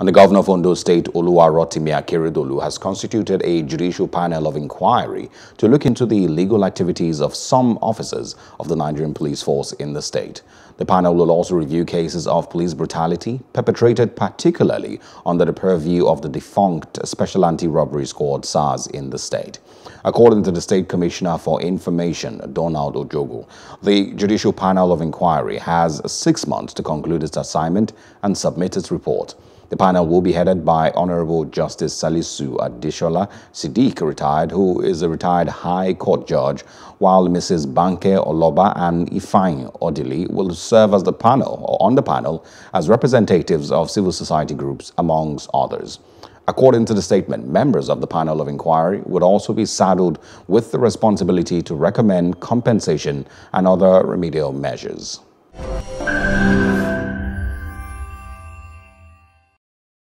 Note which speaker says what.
Speaker 1: And the governor of Ondo State, Oluwarotimi Akeredolu, has constituted a judicial panel of inquiry to look into the illegal activities of some officers of the Nigerian police force in the state. The panel will also review cases of police brutality perpetrated particularly under the purview of the defunct Special Anti-Robbery Squad SARS in the state. According to the State Commissioner for Information, Donald Ojogu, the Judicial Panel of Inquiry has six months to conclude its assignment and submit its report. The panel will be headed by Honorable Justice Salisu Adishola Siddiq, retired, who is a retired High Court judge, while Mrs. Banke Oloba and Ifang Odili will serve as the panel or on the panel as representatives of civil society groups, amongst others. According to the statement, members of the panel of inquiry would also be saddled with the responsibility to recommend compensation and other remedial measures.